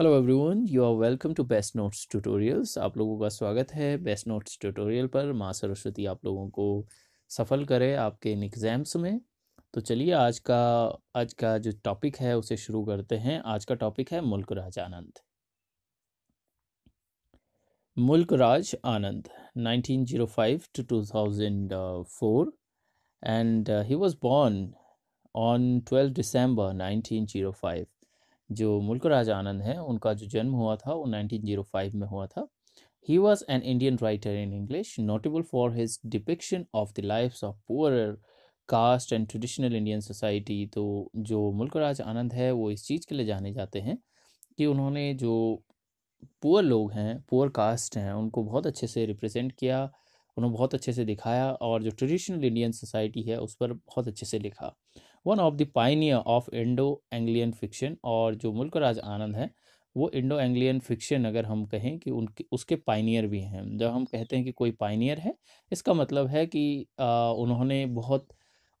Hello everyone you are welcome to best notes tutorials आप लोगों का स्वागत है बेस्ट नोट्स ट्यूटोरियल पर माँ सरस्वती आप लोगों को सफल करे आपके इन एग्ज़ाम्स में तो चलिए आज का आज का जो टॉपिक है उसे शुरू करते हैं आज का टॉपिक है मुल्क Raj Anand Mulk Raj Anand 1905 to 2004 and he was born on 12 December nineteen जो मुल्क राजा आनंद हैं उनका जो जन्म हुआ था वो 1905 में हुआ था he was an Indian writer in English notable for his depiction of the life of poor caste and traditional Indian society तो जो मुल्क राज आनंद है वो इस चीज़ के लिए जाने जाते हैं कि उन्होंने जो पुअर लोग हैं पुअर कास्ट हैं उनको बहुत अच्छे से रिप्रेजेंट किया उन्होंने बहुत अच्छे से दिखाया और जो ट्रेडिशनल इंडियन सोसाइटी है उस पर बहुत अच्छे से लिखा one of the pioneer of Indo Anglian fiction और जो मुल्क राज आनंद हैं वो इंडो एंग्लियन फिक्शन अगर हम कहें कि उनके उसके पाइनियर भी हैं जब हम कहते हैं कि कोई पाइनियर है इसका मतलब है कि आ, उन्होंने बहुत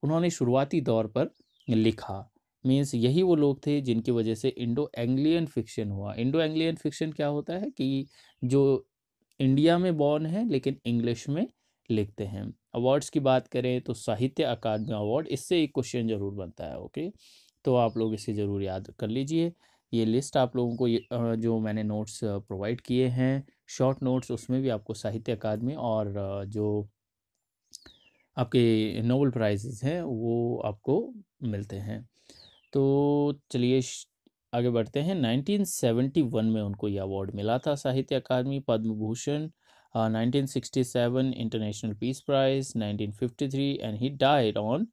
उन्होंने शुरुआती दौर पर लिखा मीन्स यही वो लोग थे जिनकी वजह से इंडो एंग्लियन फिक्शन हुआ इंडो एंग्लियन फिक्शन क्या होता है कि जो इंडिया में बॉर्न है लेकिन इंग्लिश में लिखते हैं अवार्ड्स की बात करें तो साहित्य अकादमी अवार्ड इससे एक क्वेश्चन ज़रूर बनता है ओके तो आप लोग इसे ज़रूर याद कर लीजिए ये लिस्ट आप लोगों को जो मैंने नोट्स प्रोवाइड किए हैं शॉर्ट नोट्स उसमें भी आपको साहित्य अकादमी और जो आपके नोबल प्राइजेज हैं वो आपको मिलते हैं तो चलिए आगे बढ़ते हैं 1971 में उनको ये अवार्ड मिला था Sahitya Akademi Padma Bhushan uh, 1967 international peace prize 1953 and he died on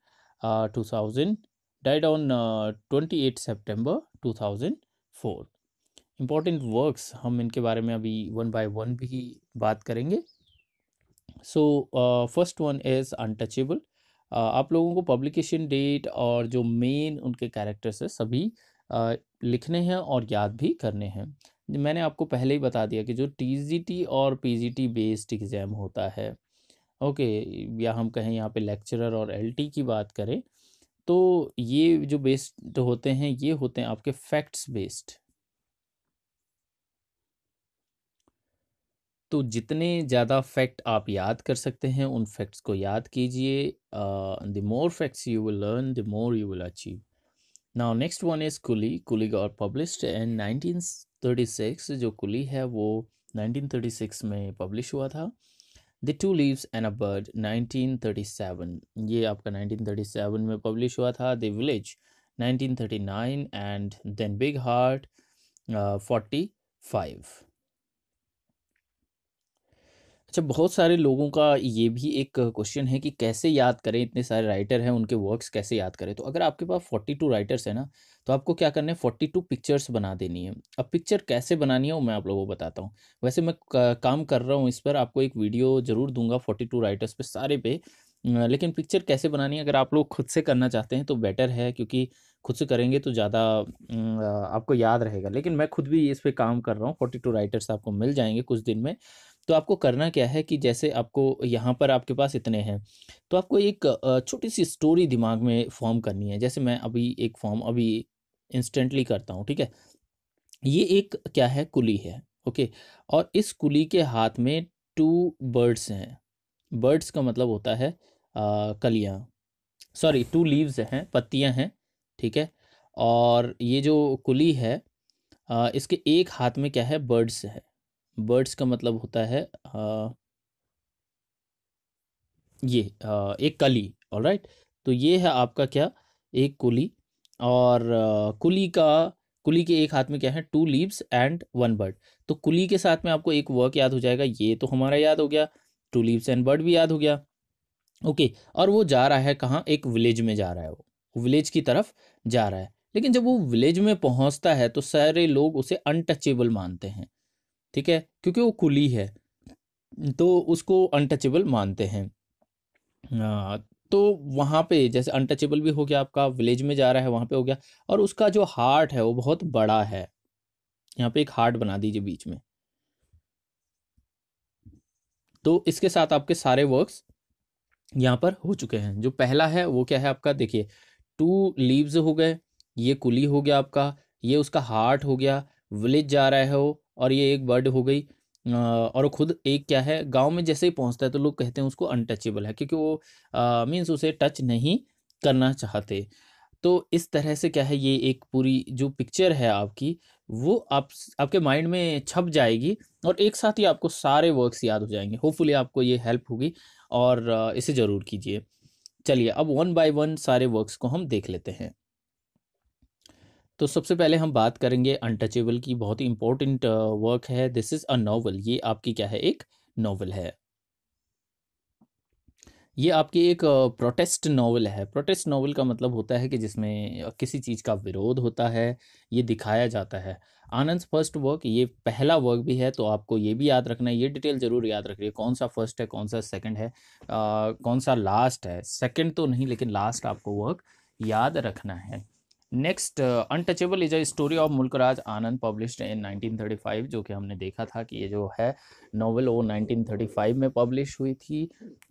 uh, 2000 died on uh, 28 september 2004 important works हम इनके बारे में अभी वन बाय वन भी बात करेंगे so first one is untouchable आप लोगों को पब्लिकेशन डेट और जो मेन उनके कैरेक्टर्स है सभी uh, लिखने हैं और याद भी करने हैं मैंने आपको पहले ही बता दिया कि जो टी और पी बेस्ड एग्ज़ाम होता है ओके या हम कहें यहाँ पे लेक्चरर और एल की बात करें तो ये जो बेस्ड होते हैं ये होते हैं आपके फैक्ट्स बेस्ड तो जितने ज़्यादा फैक्ट आप याद कर सकते हैं उन फैक्ट्स को याद कीजिए the more facts you will learn the more you will achieve now next one is coolie coolie got published and nineteen thirty six जो कुली है वो नाइनटीन थर्टी सिक्स में पब्लिश हुआ था the two leaves and a bird nineteen thirty seven ये आपका nineteen thirty seven में publish हुआ था the village nineteen thirty nine and then big heart forty five अच्छा बहुत सारे लोगों का ये भी एक क्वेश्चन है कि कैसे याद करें इतने सारे राइटर हैं उनके वर्क्स कैसे याद करें तो अगर आपके पास फोर्टी टू राइटर्स है ना तो आपको क्या करना है फोर्टी टू पिक्चर्स बना देनी है अब पिक्चर कैसे बनानी है वो मैं आप लोगों को बताता हूँ वैसे मैं काम कर रहा हूँ इस पर आपको एक वीडियो ज़रूर दूंगा फोर्टी टू राइटर्स पे सारे पे लेकिन पिक्चर कैसे बनानी है अगर आप लोग खुद से करना चाहते हैं तो बेटर है क्योंकि खुद से करेंगे तो ज़्यादा आपको याद रहेगा लेकिन मैं खुद भी इस पर काम कर रहा हूँ फोर्टी टू राइटर्स आपको मिल जाएंगे कुछ दिन में तो आपको करना क्या है कि जैसे आपको यहाँ पर आपके पास इतने हैं तो आपको एक छोटी सी स्टोरी दिमाग में फॉर्म करनी है जैसे मैं अभी एक फॉर्म अभी इंस्टेंटली करता हूँ ठीक है ये एक क्या है कुली है ओके और इस कुली के हाथ में टू बर्ड्स हैं बर्ड्स का मतलब होता है कलियाँ सॉरी टू लीव्स हैं पत्तियाँ हैं ठीक है और ये जो कुली है आ, इसके एक हाथ में क्या है बर्ड्स है बर्ड्स का मतलब होता है आ, ये आ, एक कली ऑल राइट तो ये है आपका क्या एक कुली और आ, कुली का कुली के एक हाथ में क्या है two leaves and one bird तो कुली के साथ में आपको एक वर्क याद हो जाएगा ये तो हमारा याद हो गया टू लीव्स एंड बर्ड भी याद हो गया ओके और वो जा रहा है कहाँ एक विलेज में जा रहा है वो विलेज की तरफ जा रहा है लेकिन जब वो विलेज में पहुंचता है तो सारे लोग उसे अनटचेबल मानते हैं ठीक है क्योंकि वो कुली है तो उसको अनटचेबल मानते हैं हाँ, तो वहाँ पे जैसे अनटचेबल भी हो गया आपका विलेज में जा रहा है वहाँ पे हो गया और उसका जो हार्ट है वो बहुत बड़ा है यहाँ पे एक हार्ट बना दीजिए बीच में तो इसके साथ आपके सारे वर्क्स यहाँ पर हो चुके हैं जो पहला है वो क्या है आपका देखिए टू लीव्स हो गए ये कुली हो गया आपका ये उसका हार्ट हो गया विलेज जा रहा है वो और ये एक वर्ड हो गई और खुद एक क्या है गांव में जैसे ही पहुंचता है तो लोग कहते हैं उसको अनटचेबल है क्योंकि वो मीन्स उसे टच नहीं करना चाहते तो इस तरह से क्या है ये एक पूरी जो पिक्चर है आपकी वो आप आपके माइंड में छप जाएगी और एक साथ ही आपको सारे वर्क्स याद हो जाएंगे होपफुली आपको ये हेल्प होगी और इसे ज़रूर कीजिए चलिए अब वन बाय वन सारे वर्क्स को हम देख लेते हैं तो सबसे पहले हम बात करेंगे अनटचेबल की बहुत ही इंपॉर्टेंट वर्क uh, है दिस इज़ अ नॉवल ये आपकी क्या है एक नावल है ये आपकी एक प्रोटेस्ट uh, नॉवल है प्रोटेस्ट नॉवल का मतलब होता है कि जिसमें uh, किसी चीज़ का विरोध होता है ये दिखाया जाता है आनंद फर्स्ट वर्क ये पहला वर्क भी है तो आपको ये भी याद रखना है ये डिटेल ज़रूर याद रखिए कौन सा फर्स्ट है कौन सा सेकंड है आ, कौन सा लास्ट है सेकंड तो नहीं लेकिन लास्ट आपको वर्क याद रखना है next untouchable is a story of Mulk Raj Anand published in 1935 जो कि हमने देखा था कि ये जो है नावल वो 1935 में पब्लिश हुई थी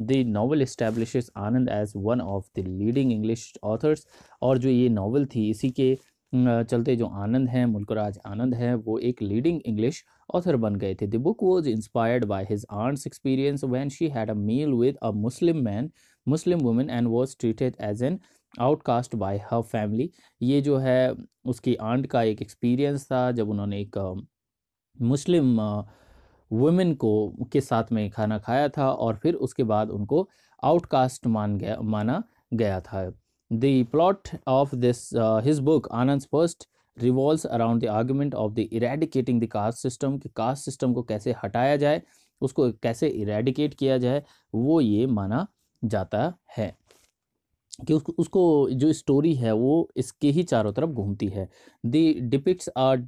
the novel establish Anand as one of the leading English authors और जो ये नावल थी इसी के चलते जो आनंद हैं मुल्कराज आनंद हैं वो एक लीडिंग इंग्लिश ऑथर बन गए थे the book was inspired by his arts experience when she had a meal with a Muslim man Muslim women and was treated as an outcaste by her family ये जो है उसकी aunt का एक experience था जब उन्होंने एक मुस्लिम वुमेन को के साथ में खाना खाया था और फिर उसके बाद उनको आउटकास्ट मान गया माना गया था the plot of this his book Anand first revolve around the argument of the eradicating the caste system कि कास्ट सिस्टम को कैसे हटाया जाए उसको कैसे इरेडिकेट किया जाए वो ये माना जाता है कि उसको उसको जो स्टोरी है वो इसके ही चारों तरफ घूमती है the depicts or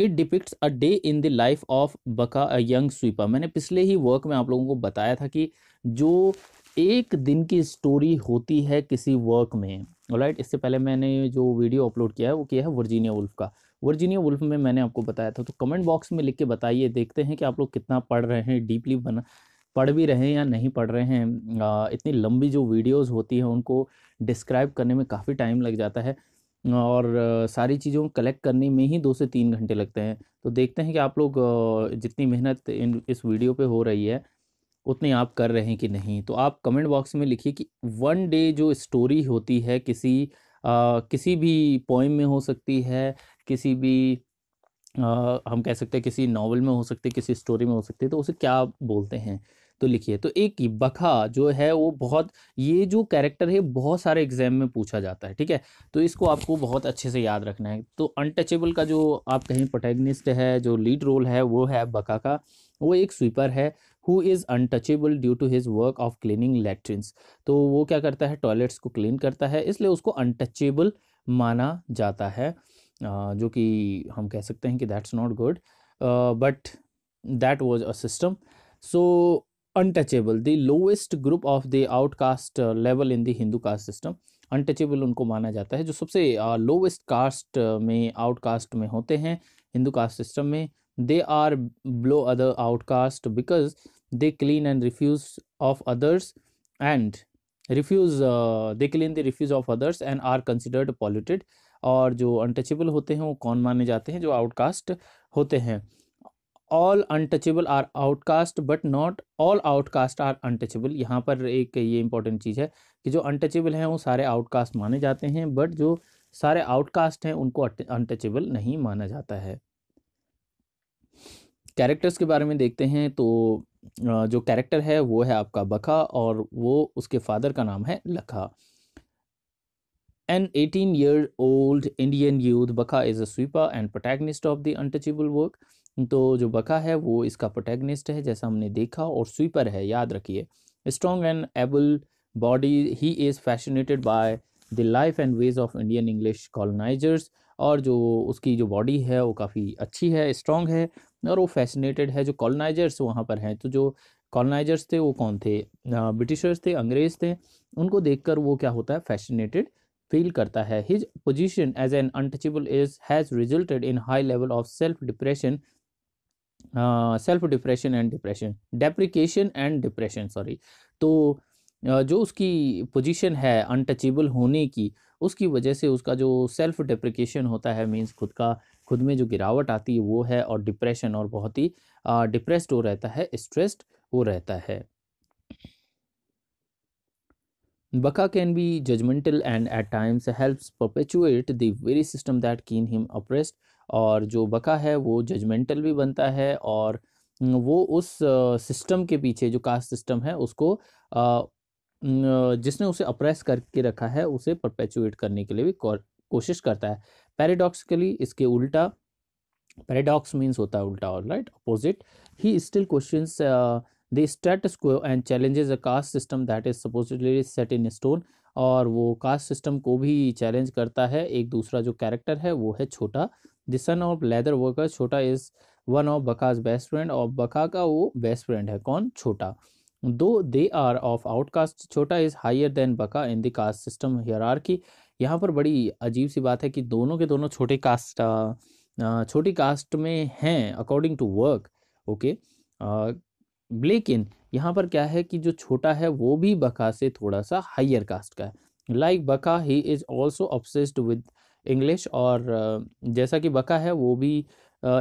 it depicts a day in the life of Bakha a young sweeper मैंने पिछले ही वर्क में आप लोगों को बताया था कि जो एक दिन की स्टोरी होती है किसी वर्क में राइट इससे पहले मैंने जो वीडियो अपलोड किया है वो किया है वर्जीनिया वुल्फ का वर्जीनिया वुल्फ में मैंने आपको बताया था तो कमेंट बॉक्स में लिख के बताइए देखते हैं कि आप लोग कितना पढ़ रहे हैं डीपली बना पढ़ भी रहे हैं या नहीं पढ़ रहे हैं इतनी लंबी जो वीडियोस होती हैं उनको डिस्क्राइब करने में काफ़ी टाइम लग जाता है और सारी चीज़ों को कलेक्ट करने में ही दो से तीन घंटे लगते हैं तो देखते हैं कि आप लोग जितनी मेहनत इन इस वीडियो पे हो रही है उतनी आप कर रहे हैं कि नहीं तो आप कमेंट बॉक्स में लिखिए कि वन डे जो स्टोरी होती है किसी आ, किसी भी पोइम में हो सकती है किसी भी आ, हम कह सकते हैं किसी नावल में हो सकती है किसी स्टोरी में हो सकती है तो उसे क्या बोलते हैं तो लिखिए तो एक ही बखा जो है वो बहुत ये जो कैरेक्टर है बहुत सारे एग्जाम में पूछा जाता है ठीक है तो इसको आपको बहुत अच्छे से याद रखना है तो अनटचेबल का जो आप कहीं प्रोटेगनिस्ट है जो लीड रोल है वो है बखा का वो एक स्वीपर है who is untouchable due to his work of cleaning latrines तो वो क्या करता है टॉयलेट्स को क्लीन करता है इसलिए उसको अनटचेबल माना जाता है जो कि हम कह सकते हैं कि that's not good but that was a system so untouchable the lowest group of the outcaste level in the Hindu caste system untouchable उनको माना जाता है जो सबसे लोएस्ट uh, कास्ट uh, में आउटकास्ट में होते हैं हिंदू कास्ट सिस्टम में they are below other outcaste because they clean and refuse of others and refuse they clean the refuse of others and are considered polluted और जो untouchable होते हैं वो कौन माने जाते हैं जो आउटकास्ट होते हैं all untouchable are outcaste but not all outcaste are untouchable यहाँ पर एक ये इंपॉर्टेंट चीज़ है कि जो अनटचेबल हैं वो सारे आउटकास्ट माने जाते हैं बट जो सारे आउटकास्ट हैं उनको अनटचेबल नहीं माना जाता है कैरेक्टर्स के बारे में देखते हैं तो जो कैरेक्टर है वो है आपका बखा और वो उसके फादर का नाम है Lakha an eighteen year old Indian youth Bakha is a sweeper and protagonist of the untouchable work तो जो बका है वो इसका प्रोटेगनिस्ट है जैसा हमने देखा और स्वीपर है याद रखिए strong and able body he is fascinated by the life and ways of Indian English colonisers और जो उसकी जो बॉडी है वो काफ़ी अच्छी है स्ट्रॉन्ग है और वो फैशनेटेड है जो कॉलोनाइजर्स वहाँ पर हैं तो जो कॉलोनाइजर्स थे वो कौन थे ब्रिटिशर्स थे अंग्रेज़ थे उनको देखकर वो क्या होता है फैशनेटेड फील करता है his position as an untouchable is has resulted in high level of self depression self depression and depression deprecation and depression sorry तो जो उसकी पोजीशन है अनटचेबल होने की उसकी वजह से उसका जो सेल्फ डिप्रिकेशन होता है मीन्स खुद का खुद में जो गिरावट आती है वो है और डिप्रेशन और बहुत ही डिप्रेस्ड हो रहता है स्ट्रेस्ड हो रहता है Bakha can be judgemental and at times helps perpetuate the very system that keen him oppressed और जो बका है वो जजमेंटल भी बनता है और वो उस सिस्टम के पीछे जो कास्ट सिस्टम है उसको जिसने उसे अप्रेस करके रखा है उसे परपेचुएट करने के लिए भी कोशिश करता है पैराडॉक्सिकली इसके उल्टा पैराडॉक्स मीन्स होता है उल्टा और right opposite he still question the state and challenges a caste system that is supposedly set in stone और वो कास्ट सिस्टम को भी चैलेंज करता है एक दूसरा जो कैरेक्टर है वो है Chota the son of leather worker Chota is one of Bakha's best friend और बका का वो बेस्ट फ्रेंड है कौन Chota though they are of outcaste Chota is higher than Bakha in the caste system here की यहाँ पर बड़ी अजीब सी बात है कि दोनों के दोनों छोटे कास्ट छोटी कास्ट में हैं अकॉर्डिंग टू वर्क ओके लेकिन यहाँ पर क्या है कि जो छोटा है वो भी बका से थोड़ा सा हायर कास्ट का है like Bakha he is also obsessed with English और जैसा कि बका है वो भी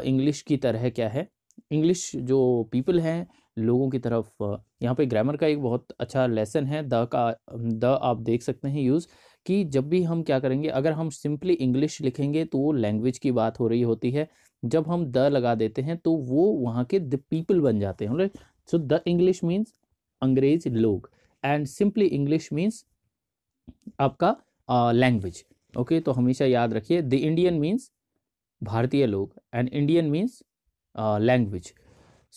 इंग्लिश की तरह क्या है इंग्लिश जो पीपल हैं लोगों की तरफ यहाँ पे ग्रामर का एक बहुत अच्छा लेसन है द का द आप देख सकते हैं यूज़ कि जब भी हम क्या करेंगे अगर हम सिंपली इंग्लिश लिखेंगे तो वो लैंग्वेज की बात हो रही होती है जब हम द लगा देते हैं तो वो वहाँ के द पीपल बन जाते हैं सो द इंग्लिश मीन्स अंग्रेज लोग एंड सिंपली इंग्लिश मीन्स आपका लैंग्वेज ओके तो हमेशा याद रखिए द इंडियन मीन्स भारतीय लोग and Indian means language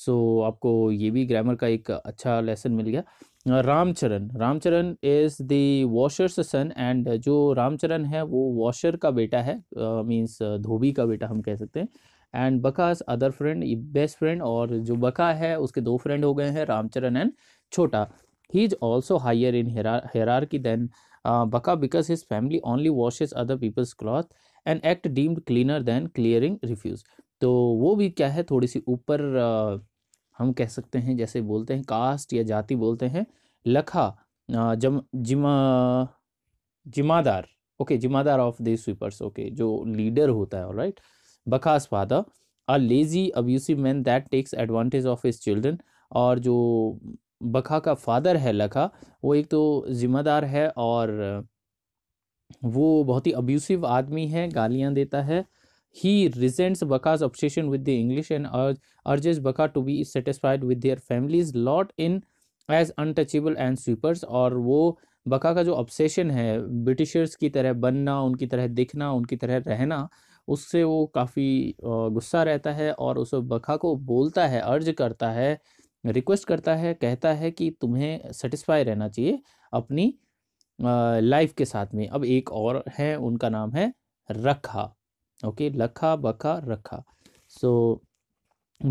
so आपको ये भी ग्रामर का एक अच्छा लेसन मिल गया Ramcharan Ramcharan is the washer's son and जो रामचरण है वो वॉशर का बेटा है मीन्स uh, uh, धोबी का बेटा हम कह सकते हैं and Bakha's other friend best friend और जो बका है उसके दो फ्रेंड हो गए हैं Ramcharan and Chota he is also higher in hierarchy than Uh, Baka because his family only washes other people's cloth and act deemed cleaner than clearing refuse तो वो भी क्या है थोड़ी सी ऊपर uh, हम कह सकते हैं जैसे बोलते हैं कास्ट या जाति बोलते हैं लखा uh, जम जिमा जिमादार ओके जिमादार ऑफ दिस स्वीपर्स ओके जो लीडर होता है right Bakha's father a lazy abusive man that takes advantage of his children और जो बखा का फादर है लखा वो एक तो ज़िम्मेदार है और वो बहुत ही अब्यूसिव आदमी है गालियाँ देता है he resents Bakha's obsession with the English and urge urges Bakha to be satisfied with their families lot in as untouchable and sweepers और वो बका का जो ऑब्सेशन है ब्रिटिशर्स की तरह बनना उनकी तरह दिखना उनकी तरह रहना उससे वो काफ़ी गुस्सा रहता है और उस बका को बोलता है अर्ज करता है रिक्वेस्ट करता है कहता है कि तुम्हें सेटिस्फाई रहना चाहिए अपनी लाइफ के साथ में अब एक और है उनका नाम है रखा okay Lakha Bakha Rakha so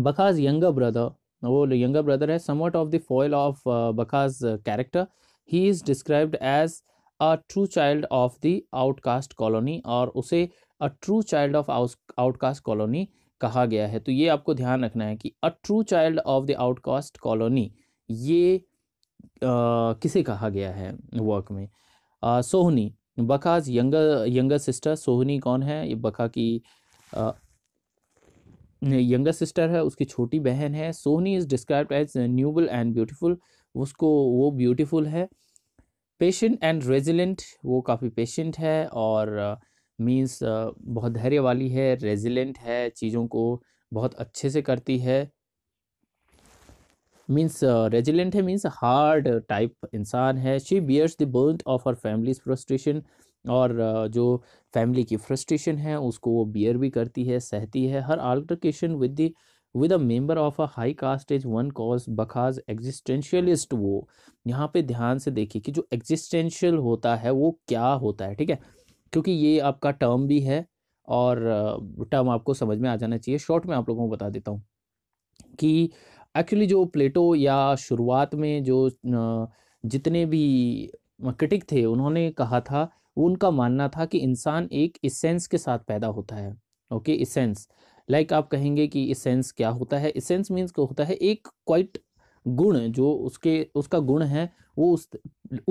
Bakha's younger brother वो यंगर ब्रदर है somewhat of the foil of Bakha's character he is described as a true child of the outcaste colony और उसे a true child of outcaste colony कहा गया है तो ये आपको ध्यान रखना है कि a true child of the outcaste colony ये आ, किसे कहा गया है वर्क में आ, Sohini Bakha's younger younger sister Sohini कौन है ये बका की आ, यंगर सिस्टर है उसकी छोटी बहन है Sohini is describe as noble and beautiful उसको वो ब्यूटीफुल है पेशेंट एंड रेजिलेंट वो काफ़ी पेशेंट है और आ, मीन्स बहुत धैर्य वाली है रेजिलेंट है चीज़ों को बहुत अच्छे से करती है मीन्स रेजिलेंट है मीन्स हार्ड टाइप इंसान है she bears the birth of her families frustration और जो फैमिली की फ्रस्ट्रेशन है उसको वो बियर भी करती है सहती है हर altercation with the with a member of a high caste is one cause Bakha's existentialist वो यहाँ पे ध्यान से देखिए कि जो एग्जिस्टेंशियल होता है वो क्या होता है ठीक है क्योंकि ये आपका टर्म भी है और टर्म आपको समझ में आ जाना चाहिए शॉर्ट में आप लोगों को बता देता हूँ कि एक्चुअली जो प्लेटो या शुरुआत में जो जितने भी क्रिटिक थे उन्होंने कहा था वो उनका मानना था कि इंसान एक इसेंस के साथ पैदा होता है ओके इसेंस लाइक आप कहेंगे कि इसेंस क्या होता है इसेंस मीन्स क्या होता है एक क्वाइट गुण जो उसके उसका गुण है वो उस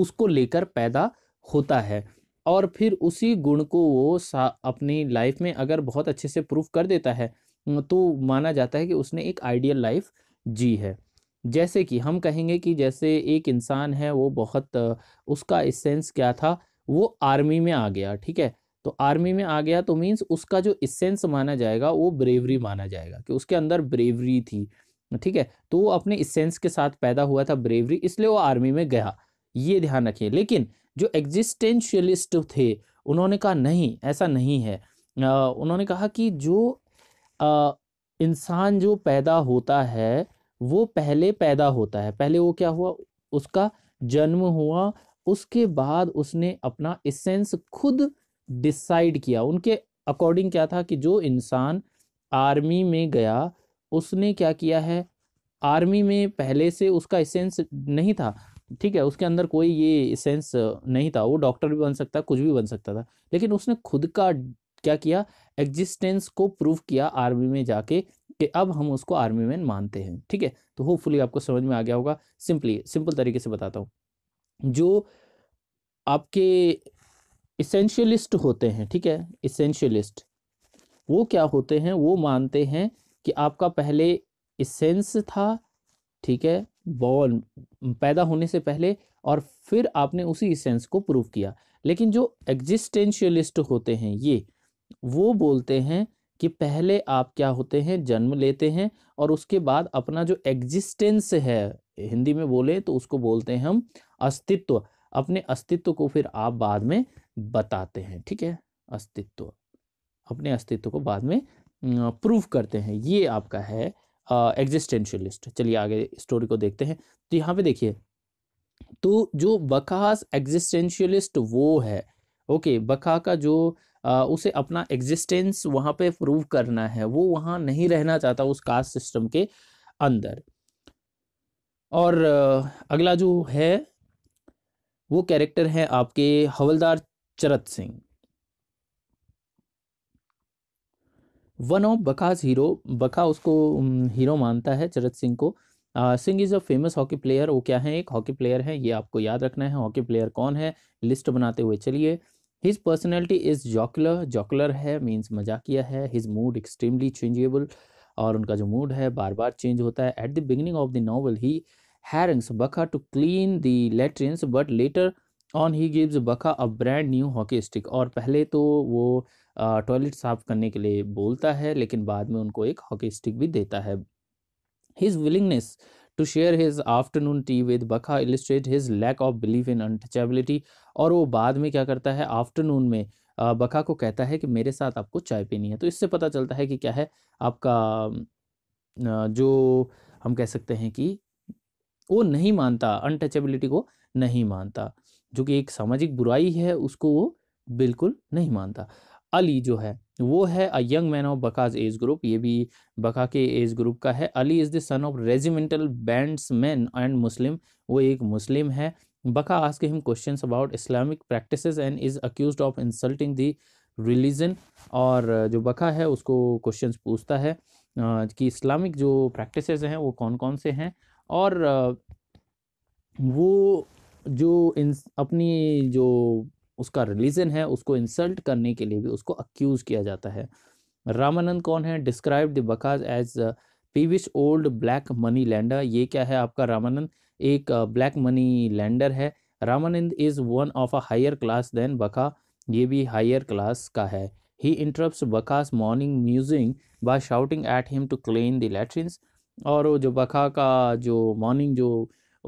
उसको लेकर पैदा होता है और फिर उसी गुण को वो अपनी लाइफ में अगर बहुत अच्छे से प्रूव कर देता है तो माना जाता है कि उसने एक आइडियल लाइफ जी है जैसे कि हम कहेंगे कि जैसे एक इंसान है वो बहुत उसका इसेंस क्या था वो आर्मी में आ गया ठीक है तो आर्मी में आ गया तो मीन्स उसका जो इसेंस माना जाएगा वो ब्रेवरी माना जाएगा कि उसके अंदर ब्रेवरी थी ठीक है तो वो अपने इसेंस के साथ पैदा हुआ था ब्रेवरी इसलिए वो आर्मी में गया ये ध्यान रखिए लेकिन जो एग्जिस्टेंशियलिस्ट थे उन्होंने कहा नहीं ऐसा नहीं है उन्होंने कहा कि जो इंसान जो पैदा होता है वो पहले पैदा होता है पहले वो क्या हुआ उसका जन्म हुआ उसके बाद उसने अपना इसेंस खुद डिसाइड किया उनके अकॉर्डिंग क्या था कि जो इंसान आर्मी में गया उसने क्या किया है आर्मी में पहले से उसका इसेंस नहीं था ठीक है उसके अंदर कोई ये सेंस नहीं था वो डॉक्टर भी बन सकता कुछ भी बन सकता था लेकिन उसने खुद का क्या किया एग्जिस्टेंस को प्रूव किया आर्मी में जाके कि अब हम उसको आर्मी मैन मानते हैं ठीक है तो होपफुली आपको समझ में आ गया होगा सिंपली सिंपल तरीके से बताता हूँ जो आपके इसेंशियलिस्ट होते हैं ठीक है इसेंशियलिस्ट वो क्या होते हैं वो मानते हैं कि आपका पहले इसेंस था ठीक है बॉल पैदा होने से पहले और फिर आपने उसी सेंस को प्रूव किया लेकिन जो एग्जिस्टेंशियलिस्ट होते हैं ये वो बोलते हैं कि पहले आप क्या होते हैं जन्म लेते हैं और उसके बाद अपना जो एग्जिस्टेंस है हिंदी में बोले तो उसको बोलते हैं हम अस्तित्व अपने अस्तित्व को फिर आप बाद में बताते हैं ठीक है अस्तित्व अपने अस्तित्व को बाद में प्रूव करते हैं ये आपका है एग्जिस्टेंशियलिस्ट चलिए आगे स्टोरी को देखते हैं तो यहाँ पे देखिए तो जो बकास एग्जिस्टेंशियलिस्ट वो है ओके बका का जो आ, उसे अपना एग्जिस्टेंस वहाँ पे प्रूव करना है वो वहाँ नहीं रहना चाहता उस कास्ट सिस्टम के अंदर और अगला जो है वो कैरेक्टर है आपके Havildar Charat Singh one of Bakha's hero Bakha उसको हीरो मानता है चरत सिंह को Singh is a famous hockey player वो क्या है एक हॉकी प्लेयर है ये आपको याद रखना है हॉकी प्लेयर कौन है लिस्ट बनाते हुए चलिए his personality is jocular jocular है मीन्स मजाकिया है हिज मूड एक्सट्रीमली चेंजेबल और उनका जो मूड है बार बार चेंज होता है at the beginning of the novel he hires Bakha to clean the latrine but later on he gives Bakha a brand new hockey stick और पहले तो वो टॉयलेट साफ करने के लिए बोलता है लेकिन बाद में उनको एक हॉकी स्टिक भी देता है his willingness to share his afternoon tea with Bakha illustrate his lack of believe in untouchability और वो बाद में क्या करता है आफ्टरनून में बखा को कहता है कि मेरे साथ आपको चाय पीनी है तो इससे पता चलता है कि क्या है आपका जो हम कह सकते हैं कि वो नहीं मानता अनटचेबिलिटी को नहीं मानता जो कि एक सामाजिक बुराई है उसको वो बिल्कुल नहीं मानता अली जो है वो है a young man of Bakha's age group ये भी बका के एज ग्रुप का है Ali is the son of regimental bands man and Muslim वो एक मुस्लिम है बका के him question about Islamic practice and is accuse of insulting the religion और जो बका है उसको क्वेश्चन पूछता है कि इस्लामिक जो प्रैक्टिस हैं वो कौन कौन से हैं और वो जो इन अपनी जो उसका रिलीजन है उसको इंसल्ट करने के लिए भी उसको अक्यूज़ किया जाता है रामानंद कौन है describe the Bakha's as peevish old black money lender ये क्या है आपका रामानंद एक ब्लैक मनी लैंडर है Ramanand is one of a higher class than Bakha ये भी हायर क्लास का है he interrupt Bakha's morning musing by shouting at him to clean the latrines और जो बका का जो मॉर्निंग जो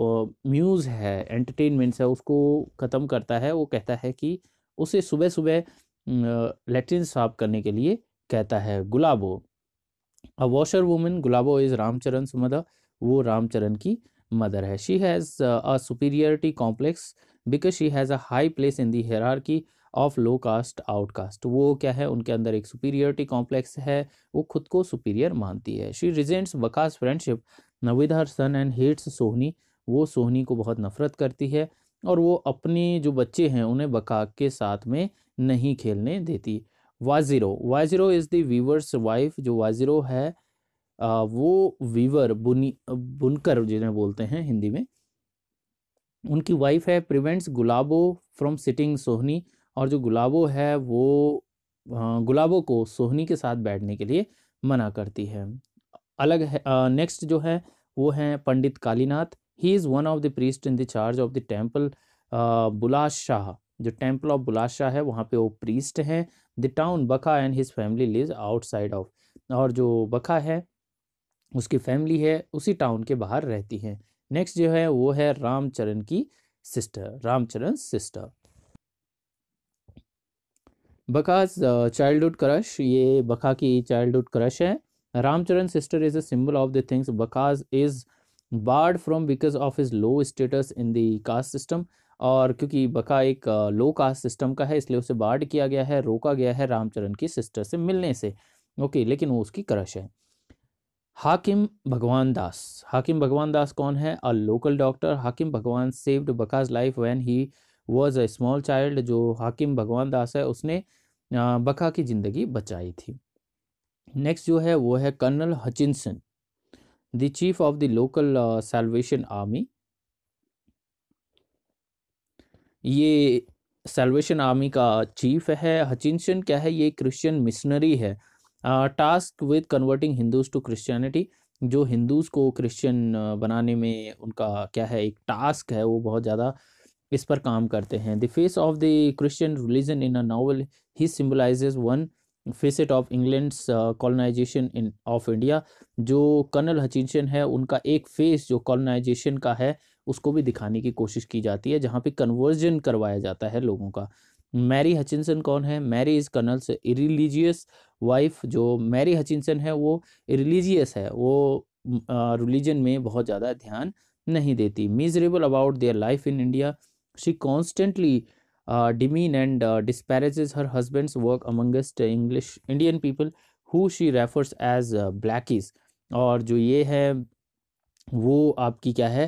म्यूज़ है एंटरटेनमेंट्स है उसको ख़त्म करता है वो कहता है कि उसे सुबह सुबह लेटरिन साफ करने के लिए कहता है Gulabo a washer women Gulabo is Ramcharan mother वो रामचरण की मदर है she has a superiority complex because she has a high place in the hierarchy of low caste outcaste वो क्या है उनके अंदर एक सुपीरियरिटी कॉम्प्लेक्स है वो खुद को सुपीरियर मानती है she resents Bakha's friendship with her son and hates Sohini वो सोहनी को बहुत नफ़रत करती है और वो अपने जो बच्चे हैं उन्हें बका के साथ में नहीं खेलने देती Waziro Waziro is the weaver's wife जो वाजिरो है आ, वो वीवर बुनी बुनकर जिन्हें बोलते हैं हिंदी में उनकी वाइफ है prevents Gulabo from sitting Sohini और जो गुलाबो है वो गुलाबो को सोहनी के साथ बैठने के लिए मना करती है अलग है नेक्स्ट जो है वो है Pandit Kalinath he is one of the priest in the charge of the temple Bulashah जो टेम्पल ऑफ बुलाश शाह है वहाँ पे वो प्रीस्ट हैं the town Bakha and his family live outside of और जो बका है उसकी फैमिली है उसी टाउन के बाहर रहती हैं नेक्स्ट जो है वो है रामचरण की sister Ramcharan sister Bakha's childhood crush ये बका की चाइल्डहुड क्रश है Ramcharan sister is a symbol of the things Bakha's is barred from because of his low status in the caste system और क्योंकि बका एक लो कास्ट सिस्टम का है इसलिए उसे बार्ड किया गया है रोका गया है रामचरण की सिस्टर से मिलने से ओके लेकिन वो उसकी क्रश है हाकिम भगवान दास हाकिम भगवान दास कौन है a local doctor Hakim Bhagwan saved Bakha's life when he was a small child जो हाकिम भगवान दास है उसने बका की ज़िंदगी बचाई थी नेक्स्ट जो है वो है colonel Hutchinson the chief of the local uh, salvation army ये सेल्वेशन आर्मी का चीफ है हचिनसन क्या है ये क्रिश्चियन मिशनरी है task with converting Hindus to Christianity जो हिंदूज को क्रिश्चियन uh, बनाने में उनका क्या है एक टास्क है वो बहुत ज़्यादा इस पर काम करते हैं the face of the Christian religion in a novel he symbolizes one facet of England colonization in of India जो कर्नल हचिनसन है उनका एक फेस जो कॉलोनाइजेशन का है उसको भी दिखाने की कोशिश की जाती है जहाँ पे कन्वर्जन करवाया जाता है लोगों का मैरी हचिनसन कौन है Mary is colonel religious wife जो मैरी हचिनसन है वो रिलीजियस है वो रिलीजन में बहुत ज़्यादा ध्यान नहीं देती miserable about their life in India she constantly demean uh, and uh, disparages her husband's work amongst English Indian people who she refers as blackies और जो ये है वो आपकी क्या है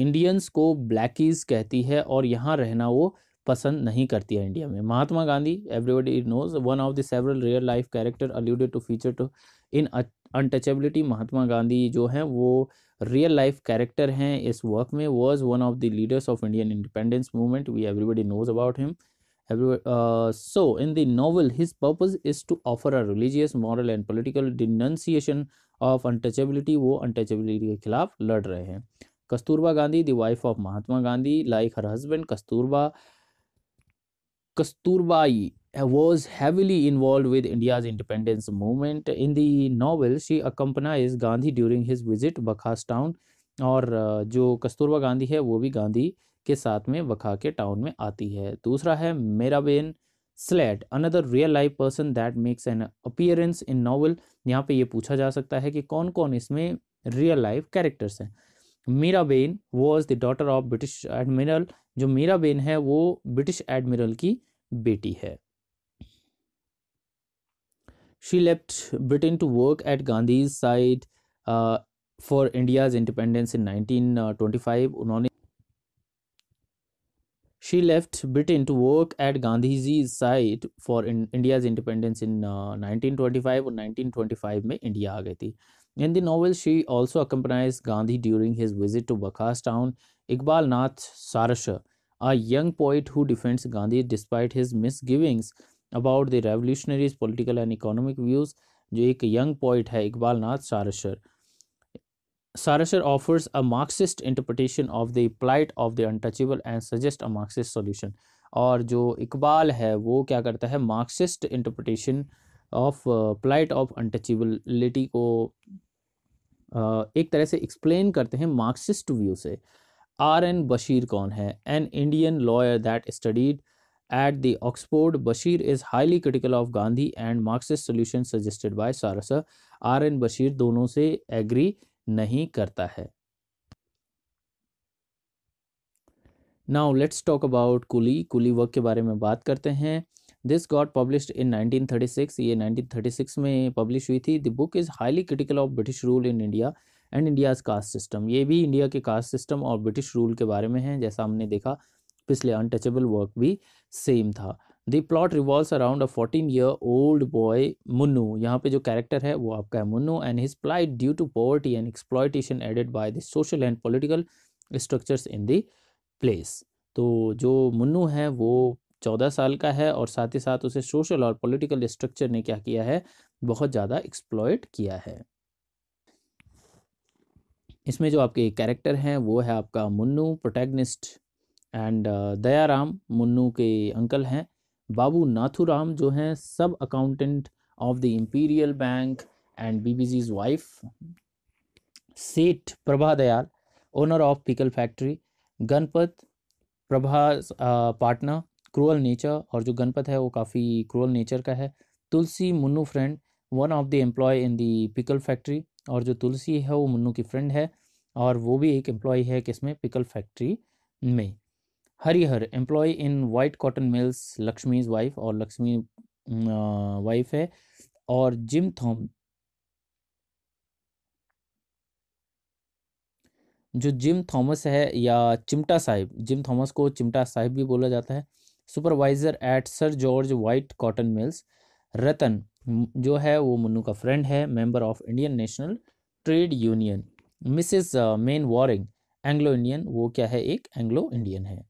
इंडियंस uh, को ब्लैकीज कहती है और यहाँ रहना वो पसंद नहीं करती है इंडिया में Mahatma Gandhi everybody knows one of the several real life character alluded to feature to in untouchability Mahatma Gandhi जो हैं वो रियल लाइफ कैरेक्टर हैं इस वर्क में was one of the leaders of Indian independence movement we everybody knows about him so in the novel his purpose is to offer religious moral and political political of of वो untouchability के खिलाफ लड़ रहे हैं Kasturba Gandhi the wife of Mahatma Gandhi like her husband Kasturba Kasturbai Uh, was heavily involved with India's independence movement. In the novel, she accompanies Gandhi during his visit to Bakha's town. और uh, जो कस्तूरबा गांधी है वो भी गांधी के साथ में वखा के टाउन में आती है दूसरा है Mira Behn Slade another real life person that makes an appearance in novel यहाँ पे ये पूछा जा सकता है कि कौन कौन इसमें रियल लाइफ कैरेक्टर्स हैं Mira Behn was the daughter of British admiral जो मीरा बेन है वो ब्रिटिश एडमिरल की बेटी है She left Britain to work at Gandhi's side uh, for India's independence in 1925. Uh, she left Britain to work at Gandhi's side for in India's independence in uh, 1925 or 1925 में India, In the novel, she also accompanies Gandhi during his visit to Bakha's town. Iqbal Nath Sarasha, a young poet who defends Gandhi despite his misgivings, about the revolutionaries political and economic views जो एक young poet है Iqbal Nath Sarshar Sarshar offers a Marxist interpretation of the plight of the untouchable and suggest a Marxist solution और जो इकबाल है वो क्या करता है Marxist interpretation of plight of untouchability को uh, एक तरह से एक्सप्लेन करते हैं मार्क्सिस्ट व्यू से आर एन बशीर कौन है an Indian lawyer that studied at the Oxford, Bashir is highly critical of Gandhi and Marxist solution suggested by Sarasa. R N Bashir दोनों से एग्री नहीं करता है now let's talk about Coolie Coolie work के बारे में बात करते हैं दिस गॉड पब्लिश्ड इन 1936 ये 1936 में पब्लिश हुई थी the book is highly critical of British rule in India and India caste system ये भी इंडिया के कास्ट सिस्टम और ब्रिटिश रूल के बारे में है जैसा हमने देखा पिछले अनटचेबल वर्क भी सेम था the plot revolve around a fourteen year old boy Munoo यहाँ पे जो कैरेक्टर है वो आपका है Munoo and his plight due to poverty and exploitation aided by the social and political structures in the place तो जो मुन्नू है वो चौदह साल का है और साथ ही साथ उसे सोशल और पॉलिटिकल स्ट्रक्चर ने क्या किया है बहुत ज़्यादा एक्सप्लॉयट किया है इसमें जो आपके कैरेक्टर हैं वो है आपका Munoo protagonist and uh, Dayaram Munoo के अंकल हैं बाबू नाथूराम जो हैं sub accountant of the imperial bank and Bibiji's wife Seth Prabha Dayal owner of pickle factory Ganpat Prabha partner cruel nature और जो गणपत है वो काफ़ी क्रूअल नेचर का है Tulsi Munoo friend one of the employ in the pickle factory और जो तुलसी है वो मुन्नू की फ्रेंड है और वो भी एक एम्प्लॉय है किसमें पिकल फैक्ट्री में Harihar employ in White cotton mills Lakshmi's wife और लक्ष्मी वाइफ है और जिम थॉम जो जिम थॉमस है या चिमटा साहिब जिम थॉमस को चिमटा साहिब भी बोला जाता है supervisor at sir George White cotton mills Ratan जो है वो मुन्नू का फ्रेंड है member of Indian national trade union Mrs Mainwaring Anglo Indian वो क्या है एक एंग्लो इंडियन है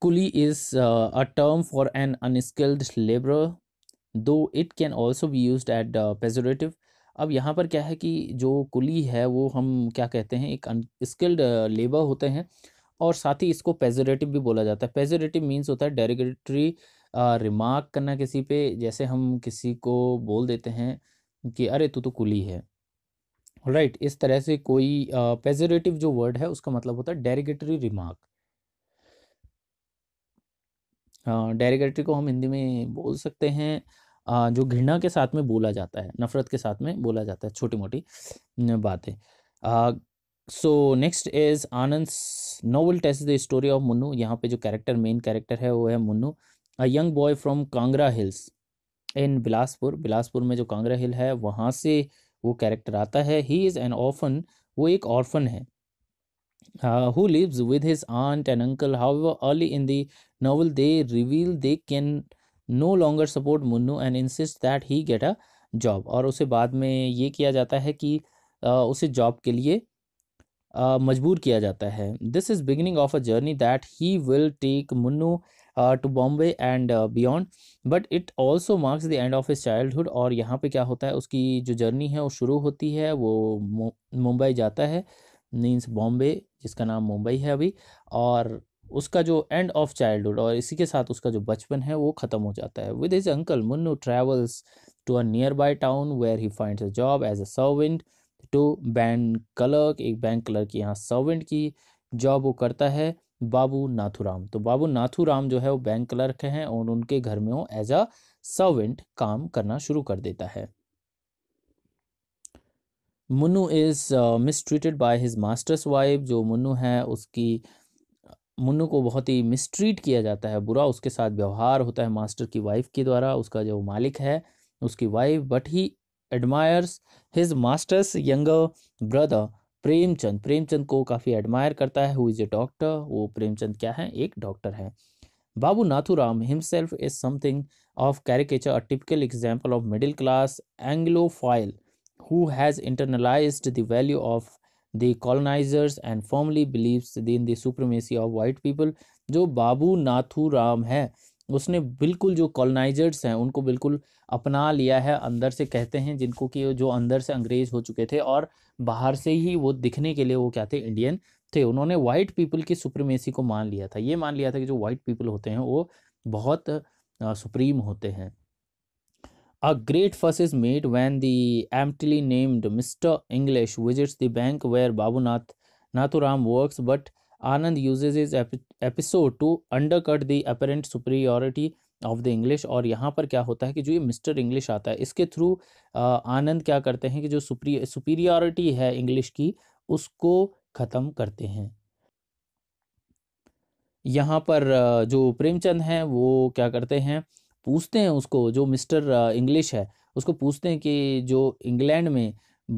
coolie is a term for an unskilled labour though it can also be use at pejorative अब यहाँ पर क्या है कि जो कुली है वो हम क्या कहते हैं एक अनस्किल्ड लेबर uh, होते हैं और साथ ही इसको पेजोरेटिव भी बोला जाता है पेजोरेटिव मीन्स होता है डेरेगेटरी रिमार्क uh, करना किसी पे जैसे हम किसी को बोल देते हैं कि अरे तू तो कुली है राइट right, इस तरह से कोई पेजोरेटिव uh, जो वर्ड है उसका मतलब होता है डेरेगेटरी रिमार्क डेरिगेटरी को हम हिंदी में बोल सकते हैं जो घृणा के साथ में बोला जाता है नफ़रत के साथ में बोला जाता है छोटी मोटी बातें so next is Anand novel test the story of Munoo यहाँ पे जो कैरेक्टर मेन कैरेक्टर है वो है Munoo a young boy from Kangra hills in Bilaspur Bilaspur में जो कांगरा हिल है वहाँ से वो कैरेक्टर आता है ही इज़ एन ऑर्फन वो एक ऑर्फन है uh, who lives with his aunt and uncle. However, early in the novel, they reveal they can no longer support Munnu and insist that he get a job. और उसे बाद में ये किया जाता है कि uh, उसे जॉब के लिए uh, मजबूर किया जाता है this is beginning of a journey that he will take Munoo to Bombay and beyond but it also marks the end of his childhood और यहाँ पे क्या होता है उसकी जो जर्नी है वो शुरू होती है वो मुंबई जाता है मीन्स बॉम्बे जिसका नाम मुंबई है अभी और उसका जो एंड ऑफ चाइल्डहुड और इसी के साथ उसका जो बचपन है वो ख़त्म हो जाता है with his uncle Munoo travels to a nearby town where he finds a job as a servant to bank clerk एक बैंक क्लर्क यहाँ सर्वेंट की जॉब वो करता है बाबू नाथूराम तो बाबू नाथूराम जो है वो बैंक क्लर्क हैं और उनके घर में वो एज अ सर्वेंट काम करना शुरू कर देता है Munnu is mistreated by his master's wife जो मुन्नू है उसकी मुन्नू को बहुत ही मिसट्रीट किया जाता है बुरा उसके साथ व्यवहार होता है मास्टर की वाइफ के द्वारा उसका जो मालिक है उसकी wife but he admires his master's younger brother Premchand Premchand को काफ़ी एडमायर करता है हु इज़ ए डॉक्टर वो प्रेमचंद क्या है एक डॉक्टर है Babu Nathuram himself is something of caricature a typical example of middle class Anglophile who has internalized the value of the colonizers and firmly believes in the supremacy of white people जो बाबू नाथू राम है उसने बिल्कुल जो colonisers हैं उनको बिल्कुल अपना लिया है अंदर से कहते हैं जिनको कि जो अंदर से अंग्रेज हो चुके थे और बाहर से ही वो दिखने के लिए वो क्या थे इंडियन थे उन्होंने वाइट पीपल की सुप्रीमेसी को मान लिया था ये मान लिया था कि जो वाइट पीपल होते हैं वो बहुत सुप्रीम होते हैं A great fuss is made when the emptily named Mr. English visits the bank where Babunath Nathuram works, but Anand uses his epi- episode to undercut the apparent superiority of the English और यहाँ पर क्या होता है कि जो ये mister English आता है इसके थ्रू आनंद क्या करते हैं कि जो सुप्री सुपीरियॉरिटी है इंग्लिश की उसको ख़त्म करते हैं यहाँ पर जो प्रेमचंद हैं वो क्या करते हैं पूछते हैं उसको जो मिस्टर इंग्लिश है उसको पूछते हैं कि जो इंग्लैंड में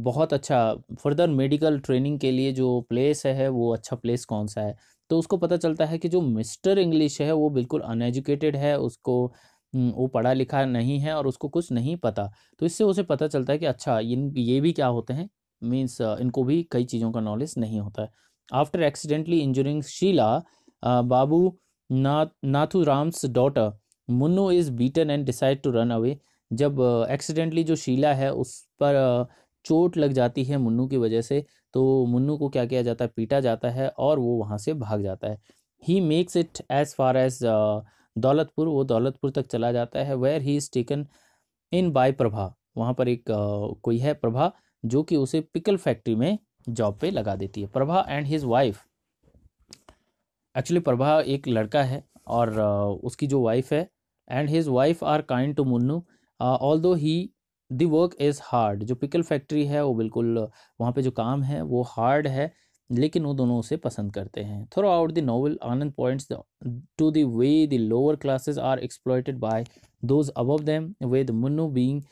बहुत अच्छा फर्दर मेडिकल ट्रेनिंग के लिए जो प्लेस है वो अच्छा प्लेस कौन सा है तो उसको पता चलता है कि जो मिस्टर इंग्लिश है वो बिल्कुल अनएजुकेटेड है उसको वो पढ़ा लिखा नहीं है और उसको कुछ नहीं पता तो इससे उसे पता चलता है कि अच्छा इन ये भी क्या होते हैं मीन्स इनको भी कई चीज़ों का नॉलेज नहीं होता है after accidentally injuring Sheila Babu Nath Nathu Ram's daughter Munoo is beaten and decide to run away जब एक्सीडेंटली जो शीला है उस पर चोट लग जाती है मुन्नू की वजह से तो मुन्नू को क्या किया जाता है पीटा जाता है और वो वहाँ से भाग जाता है he makes it as far as Daulatpur वो दौलतपुर तक चला जाता है where he is taken in by Prabha वहाँ पर एक uh, कोई है प्रभा जो कि उसे पिकल फैक्ट्री में जॉब पे लगा देती है Prabha and his wife actually Prabha एक लड़का है और उसकी जो वाइफ है and his wife are kind to Munnu though he the work is hard जो पिकल फैक्ट्री है वो बिल्कुल वहाँ पे जो काम है वो हार्ड है लेकिन वो दोनों उसे पसंद करते हैं throughout the novel Anand points to the way the lower classes are exploited by those above them with Munnu being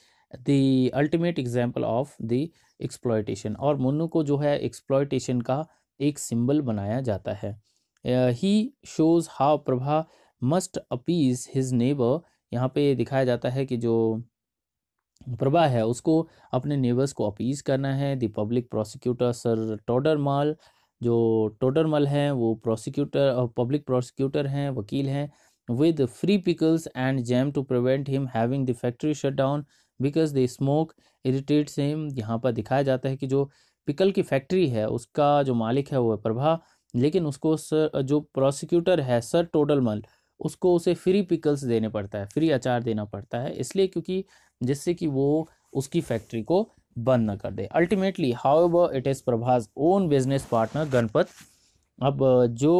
the ultimate example of the exploitation और मुन्नू को जो है एक्सप्लॉयटेशन का एक सिंबल बनाया जाता है ही shows how Prabha must appease his neighbour यहाँ पे दिखाया जाता है कि जो प्रभा है उसको अपने नेबर्स को अपीज करना है the public prosecutor sir Todarmal जो टोडरमल हैं वो प्रोसिक्यूटर पब्लिक प्रोसिक्यूटर हैं वकील हैं with free pickles and jam to prevent him having the factory shut down because the smoke irritate them यहाँ पर दिखाया जाता है कि जो पिकल की फैक्ट्री है उसका जो मालिक है वो है प्रभा लेकिन उसको सर जो प्रोसिक्यूटर है सर टोडलमल उसको उसे फ्री पिकल्स देने पड़ता है फ्री अचार देना पड़ता है इसलिए क्योंकि जिससे कि वो उसकी फैक्ट्री को बंद ना कर दे ultimately however it is Prabha's own business partner Ganpat अब जो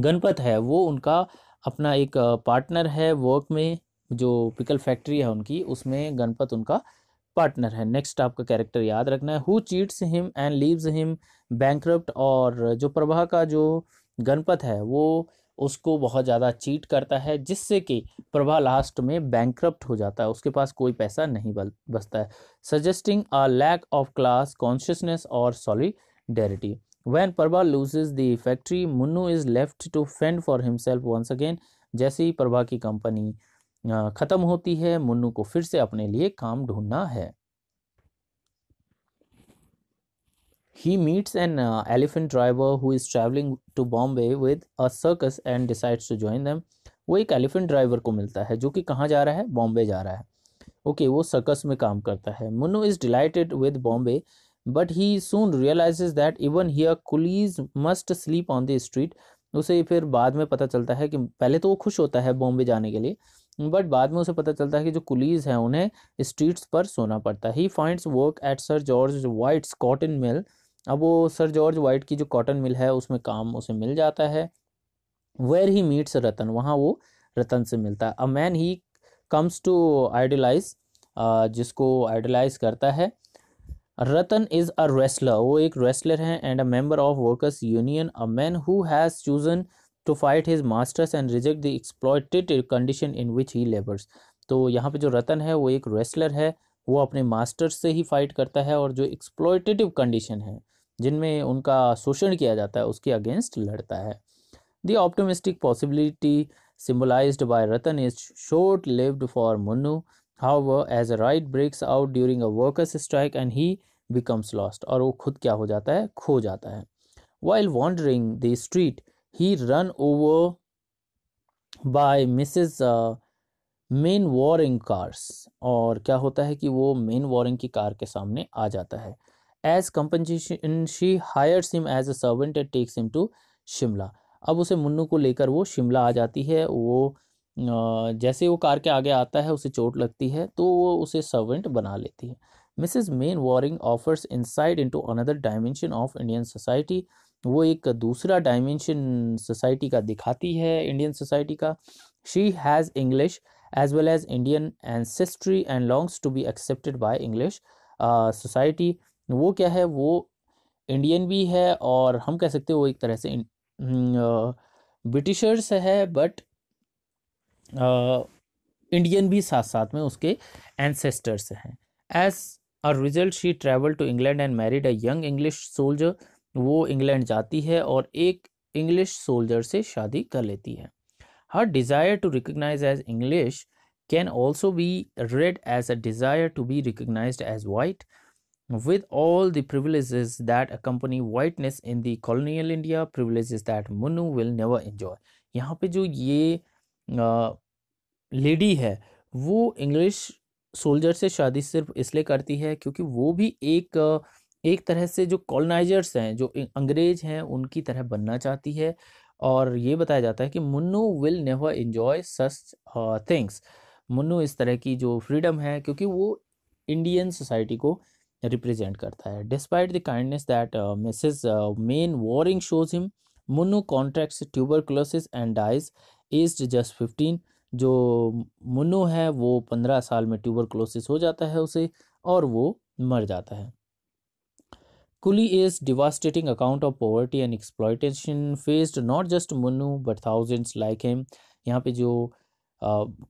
गणपत है वो उनका अपना एक पार्टनर है वर्क में जो पिकल फैक्ट्री है उनकी उसमें गणपत उनका पार्टनर है नेक्स्ट आपका कैरेक्टर याद रखना है who cheats him and leaves him bank और जो प्रभा का जो गणपत है वो उसको बहुत ज़्यादा चीट करता है जिससे कि प्रभा लास्ट में बैंक्रप्ट हो जाता है उसके पास कोई पैसा नहीं बल बचता है suggesting a lack of class consciousness और solidarity when Prabha loses the factory Munnu is left to fend for himself once again जैसे ही प्रभा की कंपनी ख़त्म होती है मुन्नू को फिर से अपने लिए काम ढूंढना है He meets an uh, elephant driver who is traveling to Bombay with a circus and decides to join them. वो एक एलिफेंट ड्राइवर को मिलता है जो कि कहाँ जा रहा है बॉम्बे जा रहा है ओके okay, वो सर्कस में काम करता है Munnu is delighted with Bombay but he soon realises that even here coolies must sleep on the street उसे फिर बाद में पता चलता है कि पहले तो वो खुश होता है बॉम्बे जाने के लिए बट बाद में उसे पता चलता है कि जो कुलीज हैं उन्हें स्ट्रीट्स पर सोना पड़ता है he finds work at sir George White's cotton mill अब वो सर जॉर्ज वाइट की जो कॉटन मिल है उसमें काम उसे मिल जाता है वेयर ही मीट्स रतन वहाँ वो रतन से मिलता है a man he comes to idolise जिसको आइडलाइज करता है रतन इज़ अ रेस्लर वो एक रेस्लर हैं and a member of workers union a man who has chosen to fight his masters and reject the exploited condition in which he labours तो यहाँ पे जो रतन है वो एक रेस्लर है वो अपने मास्टर से ही फाइट करता है और जो एक्सप्लोइटेटिव कंडीशन है जिनमें उनका शोषण किया जाता है उसके अगेंस्ट लड़ता है the optimistic possibility symbolise by Ratan is short lived for Munnu however as a riot breaks out during a workers strike and he becomes lost और वो खुद क्या हो जाता है खो जाता है while wandering the street he run over by Mrs Mainwaring cars और क्या होता है कि वो मेन वॉरिंग की कार के सामने आ जाता है as compensation she hire him as a servant and takes him to Shimla अब उसे मुन्नू को लेकर वो शिमला आ जाती है वो जैसे वो कार के आगे आता है उसे चोट लगती है तो वो उसे सर्वेंट बना लेती है Mrs Mainwaring offers insight into another dimension of Indian society वो एक दूसरा डायमेंशन सोसाइटी का दिखाती है इंडियन सोसाइटी का she has English as well as Indian ancestry and longs to be accepted by English uh, society वो क्या है वो इंडियन भी है और हम कह सकते हैं वो एक तरह से ब्रिटिशर्स हम्म, है बट इंडियन भी साथ साथ में उसके एंसेस्टर्स हैं as a result she travel to England and married a young English soldier वो इंग्लैंड जाती है और एक इंग्लिश सोल्जर से शादी कर लेती है Her desire to recognize as English can also be read as a desire to be recognized as white, with all the privileges that accompany whiteness in the colonial India, privileges that Munu will never enjoy. यहाँ पे जो ये lady है वो English soldier से शादी सिर्फ इसलिए करती है क्योंकि वो भी एक एक तरह से जो कॉलोनाइजर्स हैं जो अंग्रेज हैं उनकी तरह बनना चाहती है और ये बताया जाता है कि Munnu will never enjoy such things Munnu इस तरह की जो फ्रीडम है क्योंकि वो इंडियन सोसाइटी को रिप्रेजेंट करता है despite the kindness that Mrs Mainwaring shows him Munnu contracts tuberculosis and dies as just fifteen जो मुन्नू है वो पंद्रह साल में ट्यूबर क्लोसिस हो जाता है उसे और वो मर जाता है is devastating account of poverty and exploitation faced not just Munnu but thousands like him. यहाँ पे जो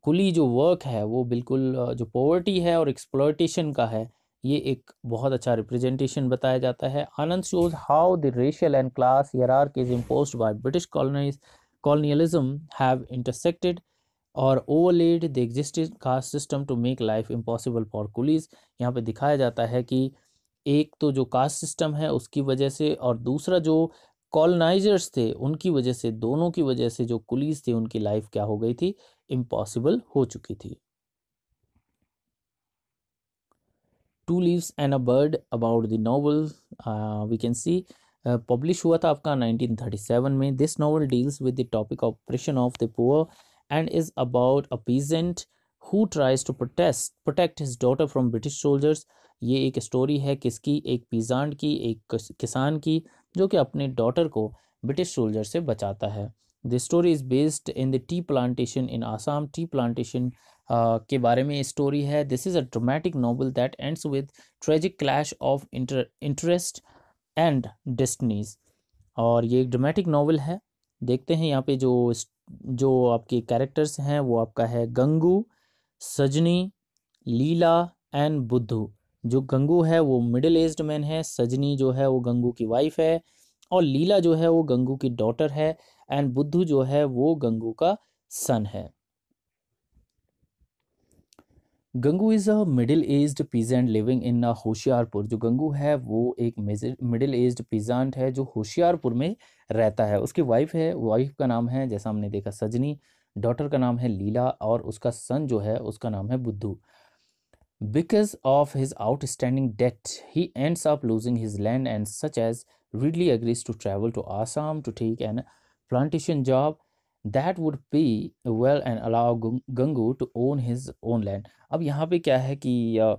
कुली जो वर्क है वो बिल्कुल जो पॉवर्टी है और एक्सप्लॉयटेशन का है ये एक बहुत अच्छा रिप्रेजेंटेशन बताया जाता है Anand shows how the racial and class hierarchies impose by British colonies colonialism have intersected और overlaid the existing caste system to make life impossible for coolies यहाँ पे दिखाया जाता है कि एक तो जो कास्ट सिस्टम है उसकी वजह से और दूसरा जो कॉलोनाइजर्स थे उनकी वजह से दोनों की वजह से जो कुलीस थे उनकी लाइफ क्या हो गई थी इम्पॉसिबल हो चुकी थी two leaves and a bud about the novel we can see publish हुआ था आपका 1937 में this novel deals with the topic of oppression of the poor and is about a peasant who tries to protest protect his daughter from British soldiers ये एक story है किसकी एक पीजांड की एक किसान की जो कि अपने डॉटर को ब्रिटिश सोल्जर से बचाता है the story is based in the tea plantation in Assam tea plantation के बारे में स्टोरी है this is a dramatic novel that ends with tragic clash of interest and destinies और ये एक ड्रोमैटिक नावल है देखते हैं यहाँ पे जो जो आपके कैरेक्टर्स हैं वो आपका है गंगू सजनी लीला एंड बुद्धू जो गंगू है वो मिडिल एज्ड मैन है सजनी जो है वो गंगू की वाइफ है और लीला जो है वो गंगू की डॉटर है एंड बुद्धू जो है वो गंगू का सन है Gangu is a middle aged peasant living in Hoshiarpur जो गंगू है वो एक मिडिल एज्ड पीजेंट है जो होशियारपुर में रहता है उसकी वाइफ है वाइफ का नाम है जैसा हमने देखा सजनी डॉटर का नाम है लीला और उसका सन जो है उसका नाम है Buddhu because of his outstanding debt he ends of losing his land and such as readily agrees to travel to Assam to take an plantation job that would be well and allow Gangu to own his own land अब यहाँ पे क्या है कि uh,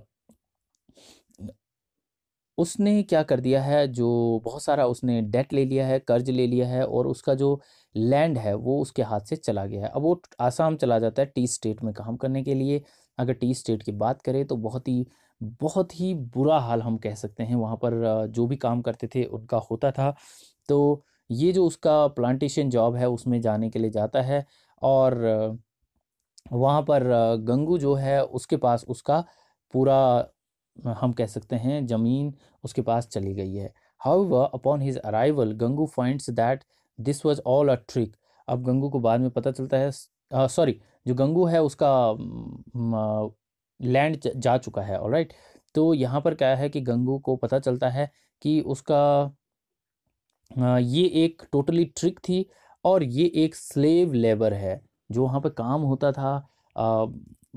उसने क्या कर दिया है जो बहुत सारा उसने डेट ले लिया है कर्ज ले लिया है और उसका जो लैंड है वो उसके हाथ से चला गया है अब वो आसाम चला जाता है टी स्टेट में काम करने के लिए अगर टी स्टेट की बात करें तो बहुत ही बहुत ही बुरा हाल हम कह सकते हैं वहाँ पर जो भी काम करते थे उनका होता था तो ये जो उसका प्लांटेशन जॉब है उसमें जाने के लिए जाता है और वहाँ पर गंगू जो है उसके पास उसका पूरा हम कह सकते हैं ज़मीन उसके पास चली गई है how upon his arrival Gangu finds that this was all a trick अब गंगू को बाद में पता चलता है सॉरी जो गंगू है उसका लैंड जा चुका है ऑल राइट तो यहाँ पर क्या है कि गंगू को पता चलता है कि उसका ये एक टोटली ट्रिक थी और ये एक स्लेव लेबर है जो वहाँ पर काम होता था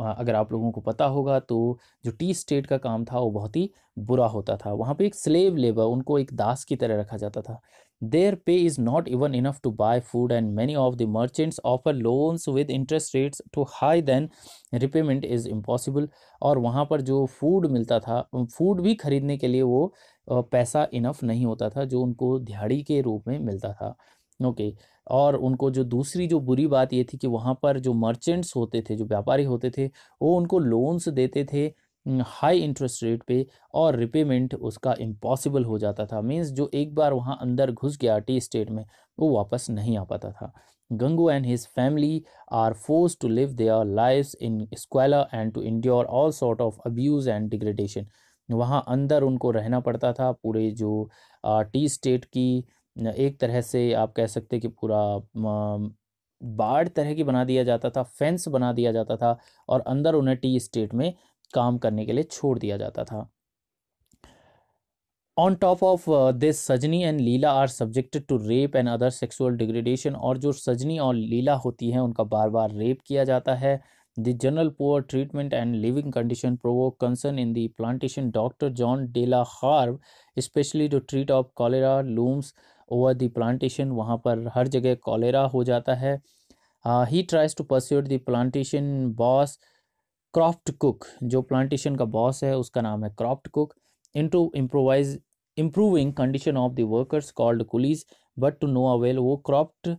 अगर आप लोगों को पता होगा तो जो टी स्टेट का काम था वो बहुत ही बुरा होता था वहाँ पे एक स्लेव लेबर उनको एक दास की तरह रखा जाता था their pay is not even enough to buy food and many of the merchants offer loans with interest rates too high then repayment is impossible और वहाँ पर जो फूड मिलता था फूड भी ख़रीदने के लिए वो पैसा इनफ नहीं होता था जो उनको दिहाड़ी के रूप में मिलता था ओके और उनको जो दूसरी जो बुरी बात ये थी कि वहाँ पर जो मर्चेंट्स होते थे जो व्यापारी होते थे वो उनको लोन्स देते थे हाई इंटरेस्ट रेट पे और रिपेमेंट उसका इम्पॉसिबल हो जाता था मीन्स जो एक बार वहाँ अंदर घुस गया टी स्टेट में वो वापस नहीं आ पाता था Gangu and his family are force to live their life in squalor and to endure all sort of abuse and degradation वहाँ अंदर उनको रहना पड़ता था पूरे जो टी स्टेट की एक तरह से आप कह सकते कि पूरा बाढ़ तरह की बना दिया जाता था फेंस बना दिया जाता था और अंदर उन्हें टी स्टेट में काम करने के लिए छोड़ दिया जाता था on top of this Sajni and Leela are subjected to rape and other sexual degradation और जो सजनी और लीला होती हैं उनका बार बार रेप किया जाता है the general poor treatment and living condition provoke concern in the plantation doctor John de la Havre specially to treat of cholera looms over the plantation वहाँ पर हर जगह कॉलेरा हो जाता है he tries to persuade the plantation boss Croft Cooke जो plantation का boss है उसका नाम है Croft Cooke into improvise improving condition of the workers called coolies but to no avail वो क्रॉप्ट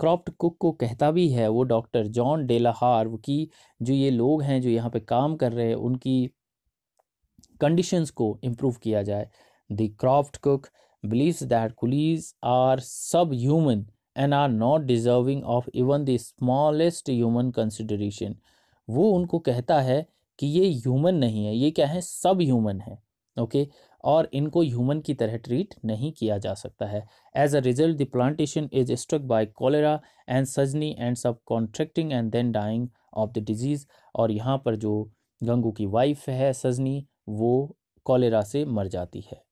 क्रॉप्ट कुक को कहता भी है वो डॉक्टर जॉन हार्व की जो ये लोग हैं जो यहाँ पे काम कर रहे हैं उनकी कंडीशंस को इम्प्रूव किया जाए the Croft Cooke believes that coolies are subhuman and are not deserving of even the smallest human consideration. वो उनको कहता है कि ये ह्यूमन नहीं है ये क्या है सब ह्यूमन है ओके और इनको ह्यूमन की तरह ट्रीट नहीं किया जा सकता है as a result the plantation is struck by cholera and Sajni ends up contracting and then dying of the disease और यहाँ पर जो गंगू की वाइफ है सजनी वो कॉलेरा से मर जाती है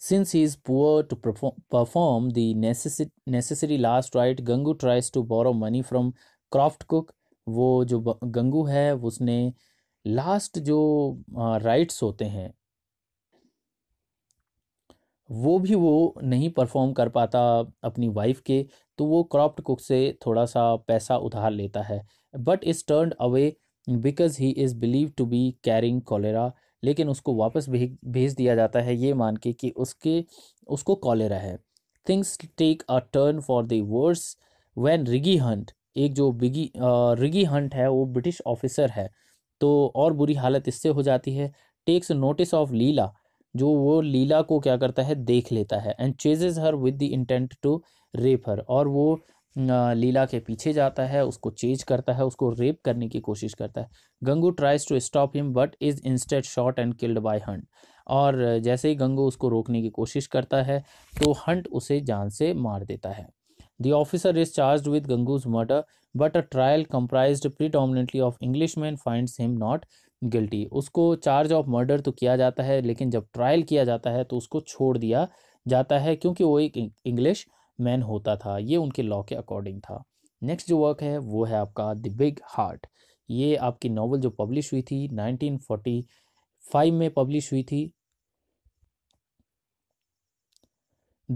Since he is poor to perform the necessi- necessary last rite, Gangu tries to borrow money from Croft Cooke वो जो गंगू है उसने लास्ट जो राइट्स होते हैं वो भी वो नहीं परफॉर्म कर पाता अपनी वाइफ के तो वो क्रॉप्ट कुक से थोड़ा सा पैसा उधार लेता है but is turn away because he is believe to be carrying cholera लेकिन उसको वापस भेज दिया जाता है ये मान के कि उसके उसको कॉलेरा है things take a turn for the worse when Reggie Hunt एक जो बिगी रिगी हंट है वो ब्रिटिश ऑफिसर है तो और बुरी हालत इससे हो जाती है टेक्स नोटिस ऑफ लीला जो वो लीला को क्या करता है देख लेता है and chases her with the intent to rape her और वो लीला के पीछे जाता है उसको चेज करता है उसको रेप करने की कोशिश करता है Gangu tries to stop him but is instead shot and killed by Hunt और जैसे ही गंगू उसको रोकने की कोशिश करता है तो हंट उसे जान से मार देता है officer is is with Gangu's murder but a trial comprise comprised of English man find him not guilty उसको चार्ज ऑफ मर्डर तो किया जाता है लेकिन जब ट्रायल किया जाता है तो उसको छोड़ दिया जाता है क्योंकि वो एक इंग्लिश मैन होता था ये उनके लॉ के अकॉर्डिंग था नेक्स्ट जो वर्क है वो है आपका द बिग हार्ट ये आपकी नावल जो पब्लिश हुई थी 1945 में पब्लिश हुई थी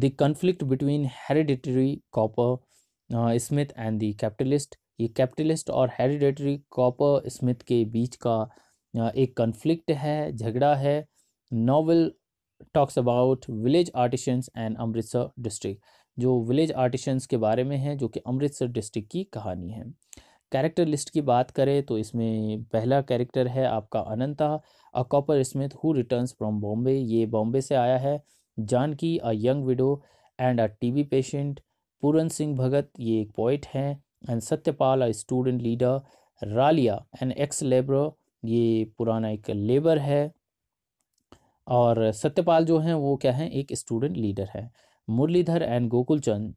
the conflict between hereditary coppersmith and the capitalist ये कैपिटलिस्ट और हेरिडेटरी कॉपर स्मिथ के बीच का uh, एक कन्फ्लिक्ट है झगड़ा है novel talks about village artisans and Amritsar district जो विलेज आर्टिशंस के बारे में है जो कि अमृतसर डिस्ट्रिक्ट की कहानी है कैरेक्टर लिस्ट की बात करें तो इसमें पहला कैरेक्टर है आपका Ananta a coppersmith who returns from Bombay ये बॉम्बे से आया है Janki a young widow and a TB patient Puran Singh Bhagat ये एक पोइट हैं and Satyapal a student leader Ralia an ex labour ये पुराना एक लेबर है और सत्यपाल जो हैं वो क्या हैं एक स्टूडेंट लीडर है Murlidhar and Gokulchand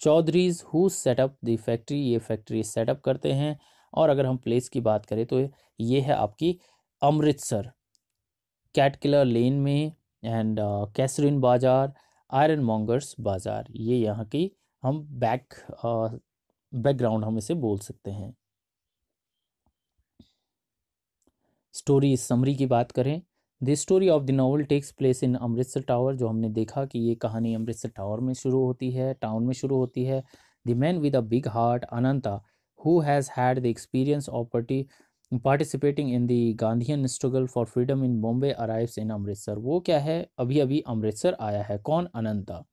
Chaudharis who set up the factory ये फैक्ट्री सेटअप करते हैं और अगर हम प्लेस की बात करें तो ये है आपकी अमृतसर कैटकिलर लेन में एंड कैसरिन बाज़ार आयरन मॉन्गर्स बाज़ार ये यहाँ की हम बैक बैकग्राउंड uh, हम इसे बोल सकते हैं स्टोरी समरी की बात करें the story of the novel takes place in Amritsar tower जो हमने देखा कि ये कहानी अमृतसर टावर में शुरू होती है टाउन में शुरू होती है the man with a big heart Ananta who has had the experience of party participating in the Gandhian struggle for freedom in Bombay arrives in Amritsar वो क्या है अभी अभी अमृतसर आया है कौन Ananta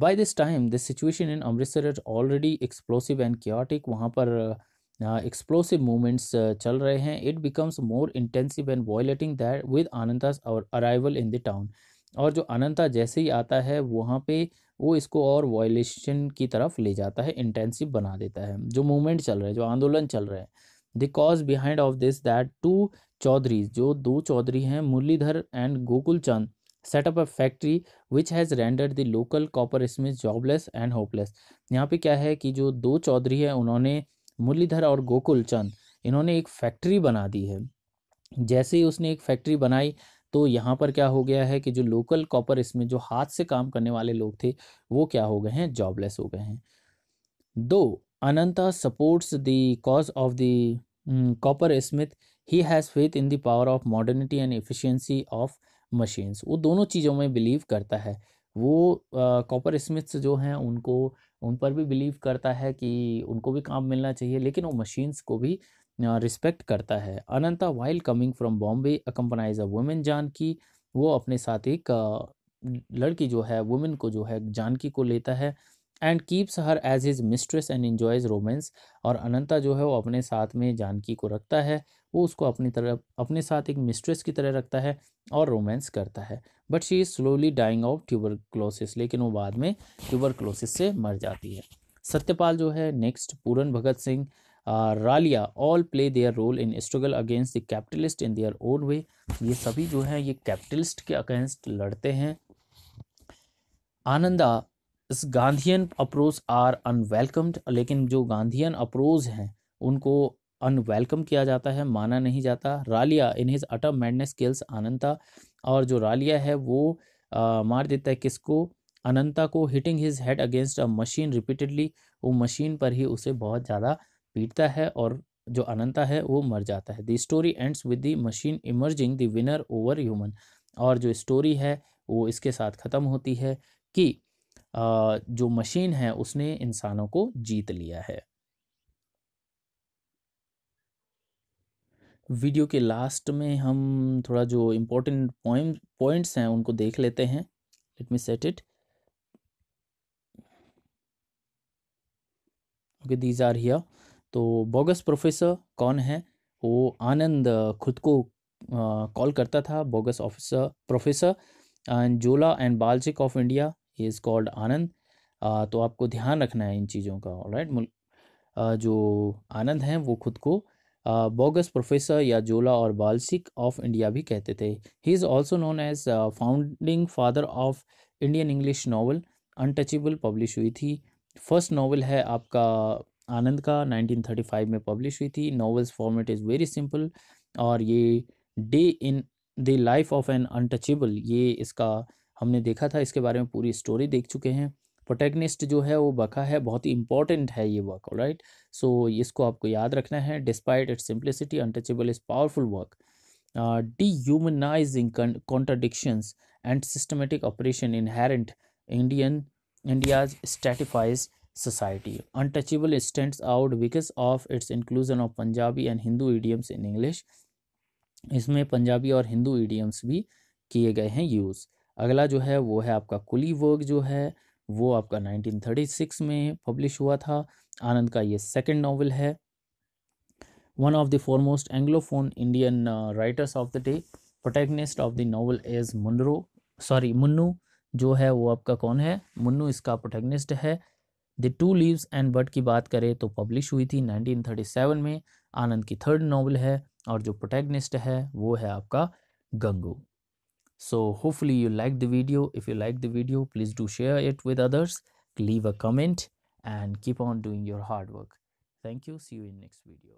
by this time this situation in Amritsar is already explosive and chaotic वहाँ पर uh, explosive uh, movements uh, चल रहे हैं it becomes more intensive and violating that with अनंता और अराइवल इन द टाउन और जो अनंता जैसे ही आता है वहाँ पे वो इसको और वॉयलेशन की तरफ ले जाता है इंटेंसिव बना देता है जो मूवमेंट चल रहे हैं जो आंदोलन चल रहे हैं the cause behind of this that two Chaudhari जो दो चौधरी हैं Murlidhar and Gokul Chand set up a factory which has render the local copper coppersmith jobless and hopeless यहाँ पे क्या है कि जो दो चौधरी हैं उन्होंने मुरलीधर और गोकुल चंद इन्होंने एक फैक्ट्री बना दी है जैसे ही उसने एक फैक्ट्री बनाई तो यहाँ पर क्या हो गया है कि जो लोकल कॉपर इसमें जो हाथ से काम करने वाले लोग थे वो क्या हो गए हैं जॉबलेस हो गए हैं though Ananta supports the cause of the coppersmith he has faith in the power of modernity and efficiency of machines वो दोनों चीज़ों में बिलीव करता है वो कॉपर स्मिथ्स जो हैं उनको उन पर भी बिलीव करता है कि उनको भी काम मिलना चाहिए लेकिन वो मशीन्स को भी रिस्पेक्ट करता है Ananta while coming from Bombay accompanies a woman Janki वो अपने साथ एक लड़की जो है वुमेन को जो है जानकी को लेता है and keeps her as his mistress and enjoys romance और अनंता जो है वो अपने साथ में जानकी को रखता है वो उसको अपनी तरफ अपने साथ एक मिस्ट्रेस की तरह रखता है और रोमांस करता है but she is slowly dying of tuberculosis लेकिन वो बाद में क्लोसिस से मर जाती है सत्यपाल जो है next Puran Bhagat Singh Ralia all play their role in struggle against the capitalist in their own way ये सभी जो है ये कैपिटलिस्ट के अगेंस्ट लड़ते हैं आनंदा इस गांधियन अप्रोच आर अनवेलकम्ड लेकिन जो गांधियन अप्रोच हैं उनको अनवेलकम किया जाता है माना नहीं जाता Ralia in his utter madness kills Ananta और जो रालिया है वो आ, मार देता है किसको अनंता को hitting his head against a machine repeatedly वो मशीन पर ही उसे बहुत ज़्यादा पीटता है और जो अनंता है वो मर जाता है the story ends with the machine emerging the winner over human और जो स्टोरी है वो इसके साथ ख़त्म होती है कि जो मशीन है उसने इंसानों को जीत लिया है वीडियो के लास्ट में हम थोड़ा जो इम्पोर्टेंट पॉइंट पॉइंट्स हैं उनको देख लेते हैं let me set it okay these are here तो बोगस प्रोफेसर कौन है वो आनंद खुद को कॉल करता था bogus officer professor and Zola and Balzac of India he is called Anand तो आपको ध्यान रखना है इन चीज़ों का राइट जो आनंद हैं वो खुद को बोगस प्रोफेसर या जोला और बालसिक ऑफ इंडिया भी कहते थे he is also known as founding father of Indian English novel Untouchable publish हुई थी फर्स्ट नावल है आपका आनंद का 1935 में पब्लिश हुई थी novels format is very simple और ये day in the life of an untouchable ये इसका हमने देखा था इसके बारे में पूरी स्टोरी देख चुके हैं प्रोटेगनिस्ट जो है वो बका है बहुत ही इंपॉर्टेंट है ये वर्क राइट सो इसको आपको याद रखना है despite its simplicity Untouchable is powerful work dehumanizing contradictions and systematic operation inherent Indian India's stratified society Untouchable stand out because of its inclusion of Punjabi and Hindu idioms in English इसमें पंजाबी और Hindu idioms भी किए गए हैं use अगला जो है वो है आपका कुली वर्क जो है वो आपका 1936 में पब्लिश हुआ था आनंद का ये सेकंड नॉवल है one of the foremost anglophone Indian writers of the day protagonist of the novel is Munro sorry Munnu जो है वो आपका कौन है मुन्नू इसका प्रोटेगनिस्ट है the two leaves and bud की बात करें तो पब्लिश हुई थी 1937 में आनंद की थर्ड नॉवल है और जो प्रोटेगनिस्ट है वो है आपका Gangu so hopefully you liked the video if you liked the video please do share it with others leave a comment and keep on doing your hard work thank you see you in next video